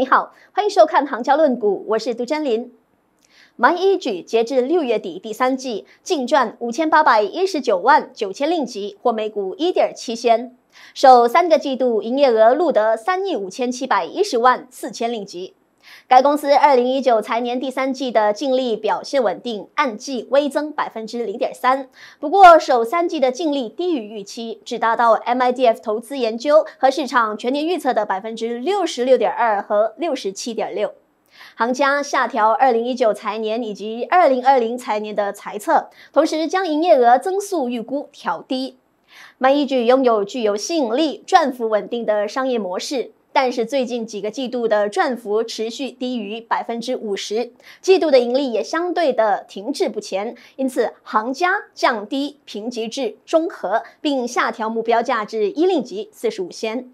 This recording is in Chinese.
你好，欢迎收看《行家论股》，我是杜真林。蚂蚁一举截至六月底第三季净赚五千八百一十九万九千令吉，或每股一点七仙。首三个季度营业额录得三亿五千七百一十万四千令吉。该公司2019财年第三季的净利表现稳定，按季微增百分之零点三。不过，首三季的净利低于预期，只达到 MIDF 投资研究和市场全年预测的百分之六十六点二和六十七点六。行家下调2019财年以及2020财年的财测，同时将营业额增速预估调低。满意举拥有具有吸引力、赚幅稳定的商业模式。但是最近几个季度的赚幅持续低于百分之五十，季度的盈利也相对的停滞不前，因此行家降低评级至中和，并下调目标价至一令级四十五仙。